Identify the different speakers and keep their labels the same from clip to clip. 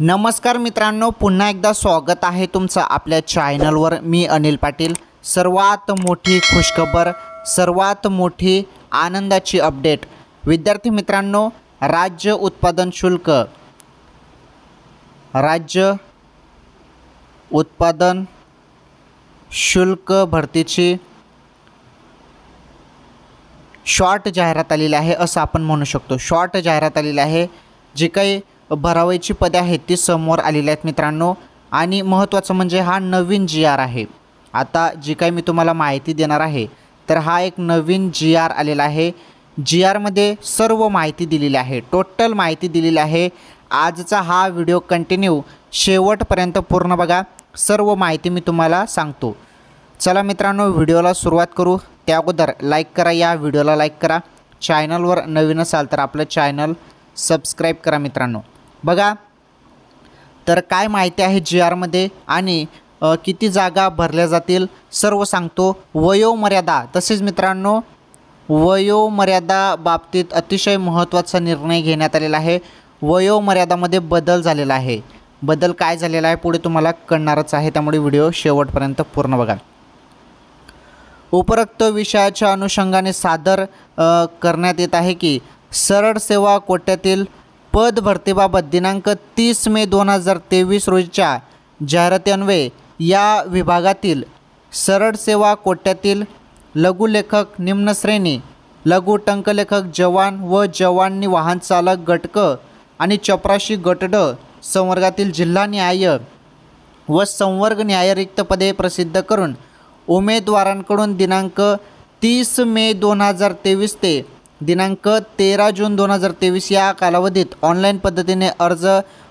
Speaker 1: नमस्कार मित्रांनो पुन्हा एकदा स्वागत आहे तुमचं आपल्या चॅनलवर मी अनिल पाटील सर्वात मोठी खुशखबर सर्वात मोठी आनंदाची अपडेट विद्यार्थी मित्रांनो राज्य उत्पादन शुल्क राज्य उत्पादन शुल्क भरतीची शॉर्ट जाहिरात आलेली आहे असं आपण म्हणू शकतो शॉर्ट जाहिरात आलेली आहे जी काही भरावायची पदे आहेत ती समोर आलेली आहेत मित्रांनो आणि महत्त्वाचं म्हणजे हा नवीन जी आर आहे आता जी काही मी तुम्हाला माहिती देणार आहे तर हा एक नवीन जी आर आलेला आहे जी आरमध्ये सर्व माहिती दिलेली आहे टोटल माहिती दिलेली आहे आजचा हा व्हिडिओ कंटिन्यू शेवटपर्यंत पूर्ण बघा सर्व माहिती मी तुम्हाला सांगतो चला मित्रांनो व्हिडिओला सुरुवात करू त्या अगोदर लाईक करा या व्हिडिओला लाईक करा चॅनलवर नवीन असाल तर आपलं चॅनल सबस्क्राईब करा मित्रांनो बघा तर काय माहिती आहे जी आरमध्ये आणि किती जागा भरल्या जातील सर्व सांगतो वयोमर्यादा तसेच मित्रांनो वयोमर्यादा बाबतीत अतिशय महत्त्वाचा निर्णय घेण्यात आलेला आहे वयोमर्यादामध्ये बदल झालेला आहे बदल काय झालेला आहे पुढे तुम्हाला कळणारच आहे त्यामुळे व्हिडिओ शेवटपर्यंत पूर्ण बघा उपरोक्त विषयाच्या अनुषंगाने सादर करण्यात येत आहे की सरळ सेवा कोट्यातील पद भरतीबाबत दिनांक तीस मे दोन हजार तेवीस रोजीच्या जाहिरातीन्वये या विभागातील सरळ सेवा कोट्यातील लघुलेखक निम्नश्रेणी लघु टंकलेखक जवान व जवाननी वाहन चालक गटक आणि चपराशी गटड संवर्गातील जिल्हा न्याय व संवर्ग न्यायरिक्त पदे प्रसिद्ध करून उमेदवारांकडून दिनांक तीस मे दोन हजार तेवीस ते दिनांक तेरा जून दोन हजार तेवीस या कालावधीत ऑनलाईन पद्धतीने अर्ज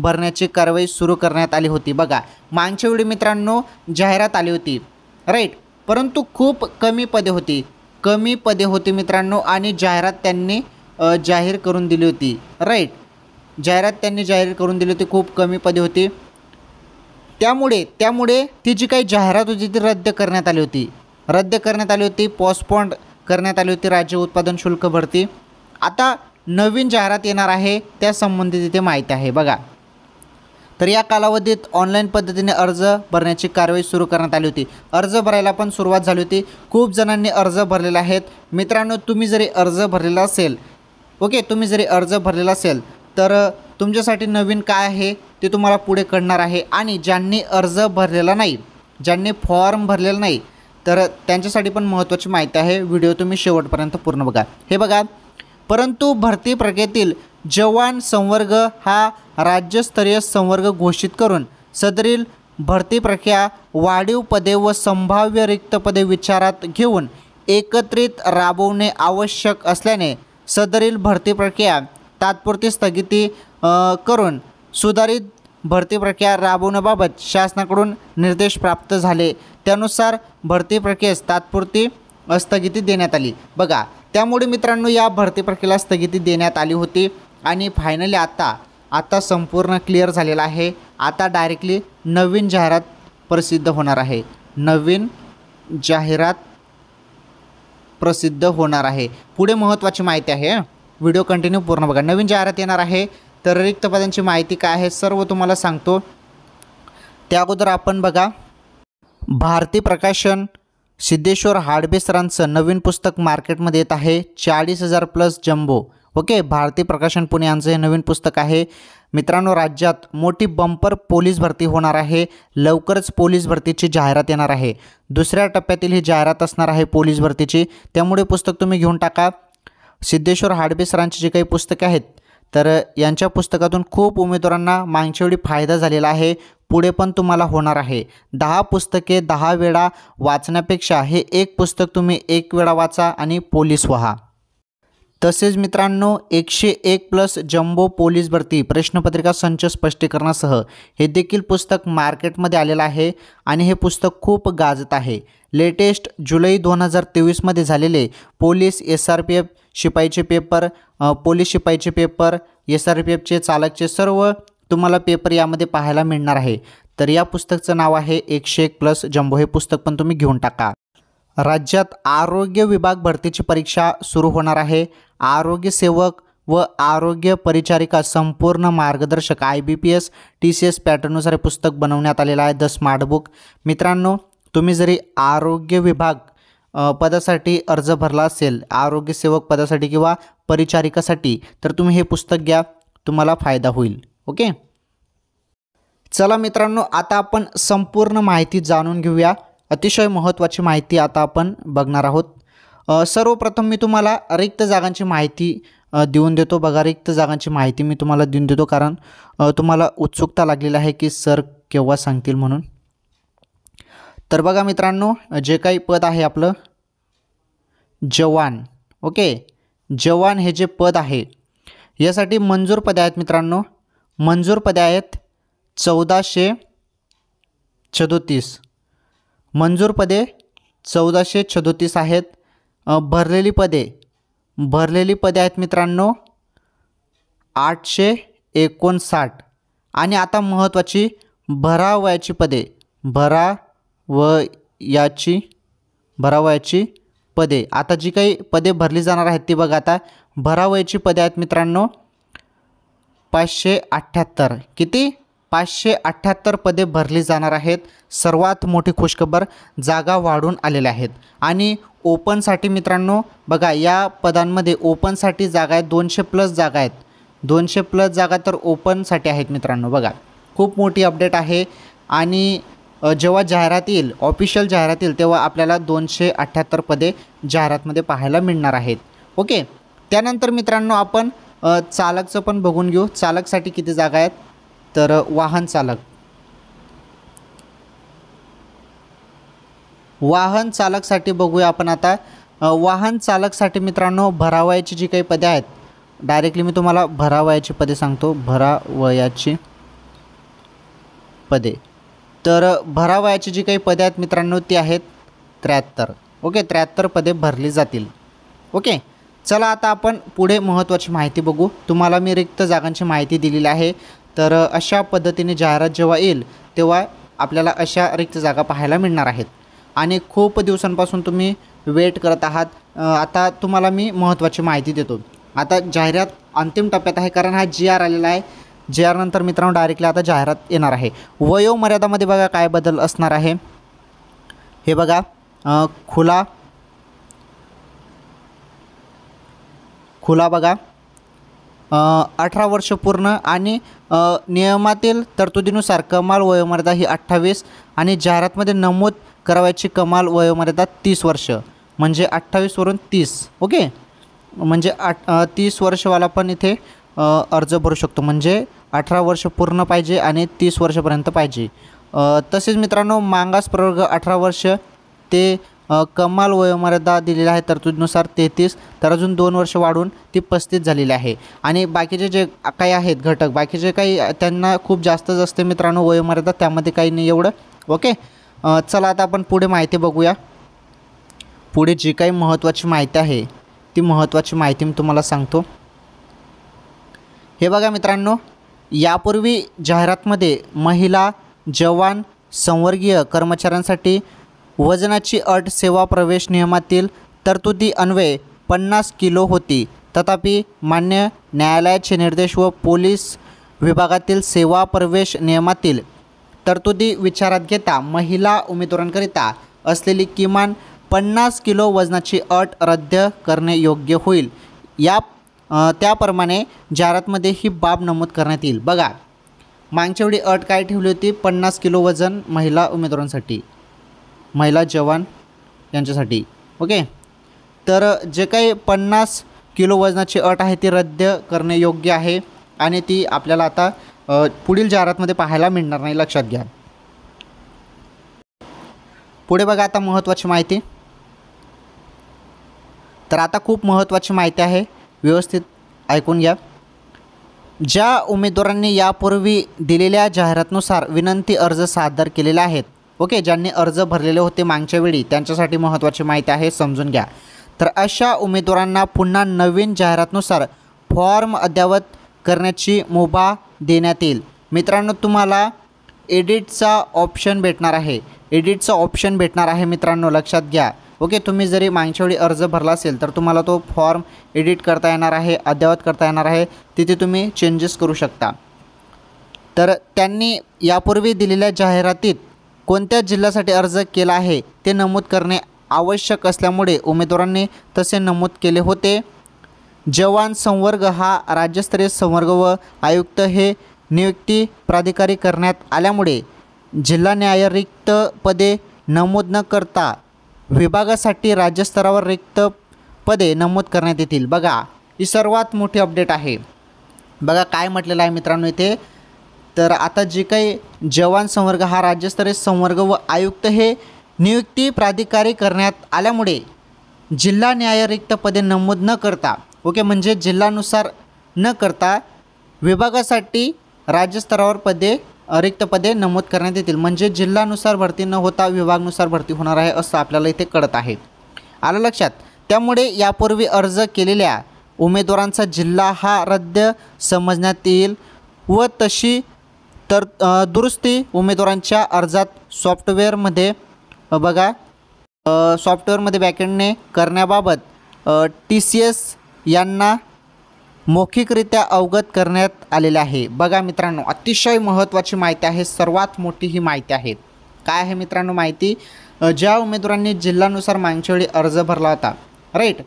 Speaker 1: भरण्याची कारवाई सुरू करण्यात आली होती बघा मागच्या वेळी मित्रांनो जाहिरात आली होती राईट परंतु खूप कमी पदे होती कमी पदे होती मित्रांनो आणि जाहिरात त्यांनी जाहीर करून दिली होती राईट जाहिरात त्यांनी जाहीर करून दिली होती खूप कमी पदे होती त्यामुळे त्यामुळे ती जी काही जाहिरात होती ती रद्द करण्यात आली होती रद्द करण्यात आली होती पॉस्पॉन्ड करण्यात आली होती राज्य उत्पादन शुल्क भरती आता नवीन जाहिरात येणार आहे त्या संबंधित इथे माहिती आहे बघा तर या कालावधीत ऑनलाईन पद्धतीने अर्ज भरण्याची कारवाई सुरू करण्यात आली होती अर्ज भरायला पण सुरुवात झाली होती खूप जणांनी अर्ज भरलेले आहेत मित्रांनो तुम्ही जरी अर्ज भरलेला असेल ओके तुम्ही जरी अर्ज भरलेला असेल तर तुमच्यासाठी नवीन काय आहे ते तुम्हाला पुढे कळणार आहे आणि ज्यांनी अर्ज भरलेला नाही ज्यांनी फॉर्म भरलेला नाही तर त्यांच्यासाठी पण महत्त्वाची माहिती आहे व्हिडिओ तुम्ही शेवटपर्यंत पूर्ण बघा हे बघा परंतु भरती प्रक्रियेतील जवान संवर्ग हा राज्यस्तरीय संवर्ग घोषित करून सदरील भरती प्रक्रिया वाढीव पदे व संभाव्य रिक्त पदे विचारात घेऊन एकत्रित राबवणे आवश्यक असल्याने सदरील भरती प्रक्रिया तात्पुरती स्थगिती करून सुधारित भरती प्रक्रिया राबवण्याबाबत शासनाकडून निर्देश प्राप्त झाले त्यानुसार भरती प्रक्रियेस तात्पुरती स्थगिती देण्यात आली बघा त्यामुळे मित्रांनो या भरती प्रक्रियेला स्थगिती देण्यात आली होती आणि फायनली आता आता संपूर्ण क्लिअर झालेला आहे आता डायरेक्टली नवीन जाहिरात प्रसिद्ध होणार आहे नवीन जाहिरात प्रसिद्ध होणार आहे पुढे महत्त्वाची माहिती आहे व्हिडिओ कंटिन्यू पूर्ण बघा नवीन जाहिरात येणार आहे तर रिक्त पदांची माहिती काय आहे सर्व तुम्हाला सांगतो त्या अगोदर आपण बघा भारती प्रकाशन सिद्धेश्वर हाडबे सरांचं नवीन पुस्तक मार्केटमध्ये येत आहे चाळीस हजार प्लस जम्बो ओके भारती प्रकाशन पुणे यांचं हे नवीन पुस्तक आहे मित्रांनो राज्यात मोठी बंपर पोलीस भरती होणार आहे लवकरच पोलीस भरतीची जाहिरात येणार आहे दुसऱ्या टप्प्यातील ही जाहिरात असणार आहे पोलीस भरतीची त्यामुळे पुस्तक तुम्ही घेऊन टाका सिद्धेश्वर हाडबे सरांची जी काही पुस्तके आहेत तर यांच्या पुस्तकातून खूप उमेदवारांना मागच्यावेळी फायदा झालेला आहे पुढे पण तुम्हाला होणार आहे दहा पुस्तके दहा वेळा वाचण्यापेक्षा हे एक पुस्तक तुम्ही एक वेळा वाचा आणि पोलीस व्हा तसेच मित्रांनो एकशे एक प्लस जम्बो पोलीस भरती प्रश्नपत्रिका संच स्पष्टीकरणासह हे देखील पुस्तक मार्केटमध्ये आलेलं आहे आणि हे पुस्तक खूप गाजत आहे लेटेस्ट जुलै दोन हजार तेवीसमध्ये झालेले police S R P F शिपाईचे पेपर पोलीस शिपाईचे पेपर एस आर पी एफचे चालकचे सर्व तुम्हाला पेपर यामध्ये पाहायला मिळणार आहे तर या पुस्तकचं नाव आहे एकशे एक प्लस जम्बो हे पुस्तक पण तुम्ही घेऊन टाका राज्यात आरोग्य विभाग भरतीची परीक्षा सुरू होणार आहे आरोग्य सेवक व आरोग्य परिचारिका संपूर्ण मार्गदर्शक I B P S T C S पॅटर्ननुसार हे पुस्तक बनवण्यात आलेलं आहे द स्मार्ट बुक मित्रांनो तुम्ही जरी आरोग्य विभाग पदासाठी अर्ज भरला असेल आरोग्य सेवक पदासाठी किंवा परिचारिकासाठी तर तुम्ही हे पुस्तक घ्या तुम्हाला फायदा होईल ओके चला मित्रांनो आता आपण संपूर्ण माहिती जाणून घेऊया अतिशय महत्त्वाची माहिती आता आपण बघणार आहोत सर्वप्रथम मी तुम्हाला रिक्त जागांची माहिती देऊन देतो बघा रिक्त जागांची माहिती मी तुम्हाला देऊन देतो कारण तुम्हाला उत्सुकता लागलेली आहे की सर केव्हा सांगतील म्हणून तर बघा मित्रांनो जे काही पद आहे आपलं जवान ओके जवान हे जे पद आहे यासाठी मंजूर पदे आहेत मित्रांनो मंजूर पदे आहेत चौदाशे चदोतीस मंजूर पदे चौदाशे छदोतीस आहेत भरलेली पदे भरलेली पदे आहेत मित्रांनो आठशे एकोणसाठ आणि आता महत्त्वाची भरावयाची पदे भरा व याची भरावयाची पदे आता जी काही पदे भरली जाणार आहेत ती बघा आता भरावयाची पदे आहेत मित्रांनो पाचशे अठ्ठ्याहत्तर किती पाचशे अठ्ठ्याहत्तर पदे भरली जाणार आहेत सर्वात मोठी खुशखबर जागा वाढून आलेल्या आहेत आणि ओपनसाठी मित्रांनो बघा या पदांमध्ये ओपनसाठी जागा आहेत दोनशे प्लस जागा आहेत दोनशे प्लस जागा तर ओपनसाठी आहेत मित्रांनो बघा खूप मोठी अपडेट आहे आणि जेव्हा जाहिरात येईल ऑफिशियल जाहिरात येईल तेव्हा आपल्याला दोनशे अठ्ठ्याहत्तर पदे जाहिरातमध्ये पाहायला मिळणार आहेत ओके त्यानंतर मित्रांनो आपण चालकचं पण बघून घेऊ चालकसाठी किती जागा आहेत तर वाहन चालक वाहन चालकसाठी बघूया आपण आता वाहन चालकसाठी मित्रांनो भरावयाची जी काही पदे आहेत डायरेक्टली मी तुम्हाला भरावयाची पदे सांगतो भरावयाची पदे तर भरावयाची जी काही पदे आहेत मित्रांनो ती आहेत त्र्याहत्तर ओके त्र्याहत्तर पदे भरली जातील ओके चला आता आपण पुढे महत्त्वाची माहिती बघू तुम्हाला मी रिक्त जागांची माहिती दिलेली आहे तर अशा पद्धतीने जाहिरात जेव्हा येईल तेव्हा आपल्याला अशा रिक्त जागा पाहायला मिळणार आहेत आणि खूप दिवसांपासून तुम्ही वेट करत आहात आता तुम्हाला मी महत्त्वाची माहिती देतो आता जाहिरात अंतिम टप्प्यात आहे कारण हा जी आर आलेला आहे जी आरनंतर मित्रांनो डायरेक्टली आता जाहिरात येणार आहे वयोमर्यादामध्ये बघा काय बदल असणार आहे हे बघा खुला खुला बघा अठरा वर्ष पूर्ण आणि नियमातील तरतुदीनुसार कमाल वयोमर्यादा ही अठ्ठावीस आणि जाहिरातमध्ये नमूद करावयाची कमाल वयोमर्यादा तीस वर्ष म्हणजे अठ्ठावीसवरून तीस ओके म्हणजे आठ तीस वर्षवाला पण इथे अर्ज भरू शकतो म्हणजे अठरा वर्ष पूर्ण पाहिजे आणि तीस वर्षपर्यंत पाहिजे तसेच मित्रांनो मांगास प्रवर्ग अठरा वर्ष ते कमाल वयोमर्यादा दिलेली आहे तरतुदीनुसार तेहतीस तर अजून दोन वर्ष वाढून ती पस्तीस झालेली आहे आणि बाकीचे जे काही आहेत घटक बाकीचे काही त्यांना खूप जास्त जास्त मित्रांनो वयोमर्यादा त्यामध्ये काही नाही एवढं ओके चला आता आपण पुढे माहिती बघूया पुढे जी काही महत्त्वाची माहिती आहे ती महत्त्वाची माहिती मी तुम्हाला सांगतो हे बघा मित्रांनो यापूर्वी जाहिरातमध्ये महिला जवान संवर्गीय कर्मचाऱ्यांसाठी वजनाची अट सेवा प्रवेश नियमातील तरतुदी अन्वये पन्नास किलो होती तथापि मान्य न्यायालयाचे निर्देश व पोलीस विभागातील सेवा प्रवेश नियमातील तरतुदी विचारात घेता महिला उमेदवारांकरिता असलेली किमान पन्नास किलो वजनाची अट रद्द करणे योग्य होईल या त्याप्रमाणे जाहिरातमध्ये ही बाब नमूद करण्यात येईल बघा मागच्या वेळी अट काय ठेवली होती पन्नास किलो वजन महिला उमेदवारांसाठी महिला जवान यांच्यासाठी ओके तर जे काही पन्नास किलो वजनाची अट आहे ती रद्द करणे योग्य आहे आणि ती आपल्याला आता पुढील जाहिरातमध्ये पाहायला मिळणार नाही लक्षात घ्या पुढे बघा आता महत्त्वाची माहिती तर आता खूप महत्त्वाची माहिती आहे व्यवस्थित ऐकून घ्या ज्या उमेदवारांनी यापूर्वी दिलेल्या जाहिरातनुसार विनंती अर्ज सादर केलेले आहेत ओके ज्यांनी अर्ज भरलेले होते मागच्या वेळी त्यांच्यासाठी महत्त्वाची माहिती आहे समजून घ्या तर अशा उमेदवारांना पुन्हा नवीन जाहिरातनुसार फॉर्म अद्यावत करण्याची मुभा देण्यात येईल मित्रांनो तुम्हाला एडिटचा ऑप्शन भेटणार आहे एडिटचा ऑप्शन भेटणार आहे मित्रांनो लक्षात घ्या ओके तुम्ही जरी मागच्या वेळी अर्ज भरला असेल तर तुम्हाला तो फॉर्म एडिट करता येणार आहे अद्ययावत करता येणार आहे तिथे तुम्ही चेंजेस करू शकता तर त्यांनी यापूर्वी दिलेल्या जाहिरातीत कोणत्या जिल्ह्यासाठी अर्ज केला आहे ते नमूद करणे आवश्यक असल्यामुळे उमेदवारांनी तसे नमूद केले होते जवान संवर्ग हा राज्यस्तरीय संवर्ग व आयुक्त हे नियुक्ती प्राधिकारी करण्यात आल्यामुळे जिल्हा न्याय रिक्त पदे नमूद न करता विभागासाठी राज्यस्तरावर रिक्त पदे नमूद करण्यात येतील बघा ही सर्वात मोठी अपडेट आहे बघा काय म्हटलेलं आहे मित्रांनो इथे तर आता जे काही जवान संवर्ग हा राज्यस्तरीय संवर्ग व आयुक्त हे नियुक्ती प्राधिकारी करण्यात आल्यामुळे जिल्हा न्याय रिक्त पदे नमूद न करता ओके म्हणजे जिल्हानुसार न करता विभागासाठी राज्यस्तरावर पदे रिक्त पदे नमूद करण्यात येतील म्हणजे जिल्हानुसार भरती न होता विभागनुसार भरती होणार आहे असं आपल्याला इथे कळत आहे आलं लक्षात त्यामुळे यापूर्वी अर्ज केलेल्या उमेदवारांचा जिल्हा हा रद्द समजण्यात येईल व तशी तर दुरुस्ती उमेदवारांच्या अर्जात सॉफ्टवेअरमध्ये बघा सॉफ्टवेअरमध्ये बॅकेंडने करण्याबाबत टी सी एस यांना मौखिकरित्या अवगत करण्यात आलेले आहे बघा मित्रांनो अतिशय महत्त्वाची माहिती आहे सर्वात मोठी ही माहिती आहे काय आहे मित्रांनो माहिती ज्या उमेदवारांनी जिल्ह्यानुसार मागच्या वेळी अर्ज भरला होता राईट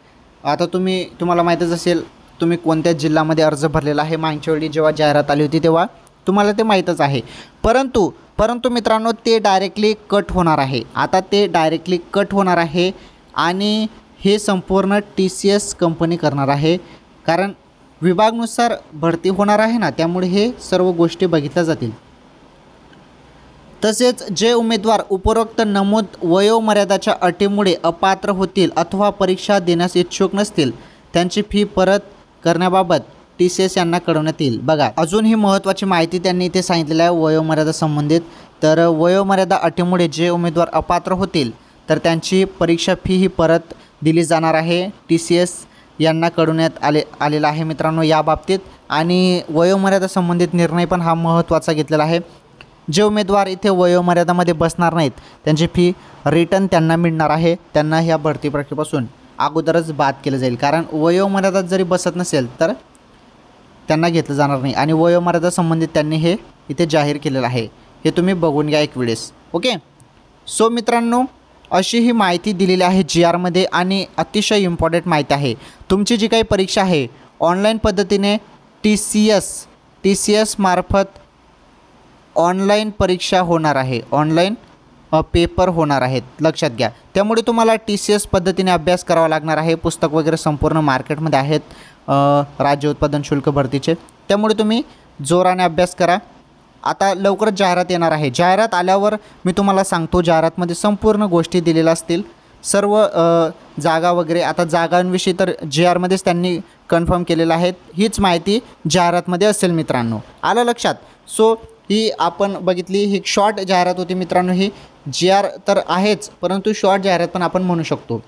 Speaker 1: आता तुम्ही तुम्हाला माहीतच असेल तुम्ही कोणत्या जिल्ह्यामध्ये अर्ज भरलेला आहे मागच्या वेळी जेव्हा जाहिरात आली होती तेव्हा तुम्हाला ते माहीतच आहे परंतु परंतु मित्रांनो ते डायरेक्टली कट होणार आहे आता ते डायरेक्टली कट होणार आहे आणि हे संपूर्ण टी सी एस कंपनी करणार आहे कारण विभागनुसार भरती होणार आहे ना त्यामुळे हे सर्व गोष्टी बघितल्या जातील तसेच जे उमेदवार उपरोक्त नमूद वयोमर्यादाच्या अटीमुळे अपात्र होतील अथवा परीक्षा देण्यास इच्छुक नसतील त्यांची फी परत करण्याबाबत टी सी एस यांना कळवण्यात येईल बघा अजून ही महत्त्वाची माहिती त्यांनी इथे सांगितलेली आहे वयोमर्यादा संबंधित तर वयोमर्यादा अटीमुळे जे उमेदवार अपात्र होतील तर त्यांची परीक्षा फी ही परत दिली जाणार आहे टी सी एस यांना कळवण्यात आले आलेला आहे मित्रांनो या बाबतीत आणि वयोमर्यादा संबंधित निर्णय पण हा महत्त्वाचा घेतलेला आहे जे उमेदवार इथे वयोमर्यादामध्ये बसणार नाहीत त्यांची फी रिटर्न त्यांना मिळणार आहे त्यांना ह्या भरती प्रक्रियेपासून अगोदरच बाद केलं जाईल कारण वयोमर्यादा जरी बसत नसेल तर त्यांना घेतलं जाणार नाही आणि वयोमर्यादा संबंधित त्यांनी हे इथे जाहीर केलेलं आहे हे तुम्ही बघून घ्या एक वेळेस ओके सो मित्रांनो अशी ही माहिती दिलेली आहे जी आरमध्ये आणि अतिशय इम्पॉर्टंट माहिती आहे तुमची जी काही परीक्षा आहे ऑनलाईन पद्धतीने T C S T C मार्फत ऑनलाईन परीक्षा होणार आहे ऑनलाईन पेपर होणार आहेत लक्षात घ्या त्यामुळे तुम्हाला टी सी एस पद्धतीने अभ्यास करावा लागणार आहे पुस्तक वगैरे संपूर्ण मार्केटमध्ये आहेत राज्य उत्पादन शुल्क भरतीचे त्यामुळे तुम्ही जोराने अभ्यास करा आता लवकरच जाहिरात येणार आहे जाहिरात आल्यावर मी तुम्हाला सांगतो जाहिरातमध्ये संपूर्ण गोष्टी दिलेल्या असतील सर्व जागा वगैरे आता जागांविषयी तर जे आरमध्येच त्यांनी कन्फर्म केलेलं आहे हीच माहिती जाहिरातमध्ये असेल मित्रांनो आलं लक्षात सो ही आपण बघितली ही शॉर्ट जाहिरात होती मित्रांनो ही जी आर तर आहेच परंतु शॉर्ट जाहिरात पण आपण म्हणू शकतो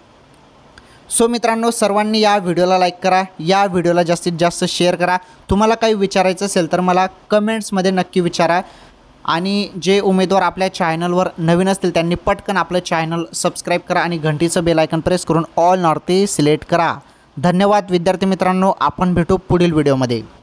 Speaker 1: सो मित्रांनो सर्वांनी या व्हिडिओला लाईक करा या व्हिडिओला जास्तीत जास्त शेअर करा तुम्हाला काही विचारायचं असेल तर मला कमेंट्समध्ये नक्की विचारा आणि जे उमेदवार आपल्या चॅनलवर नवीन असतील त्यांनी पटकन आपलं चॅनल सबस्क्राईब करा आणि घंटीचं बेल प्रेस करून ऑल नॉर्थ सिलेक्ट करा धन्यवाद विद्यार्थी मित्रांनो आपण भेटू पुढील व्हिडिओमध्ये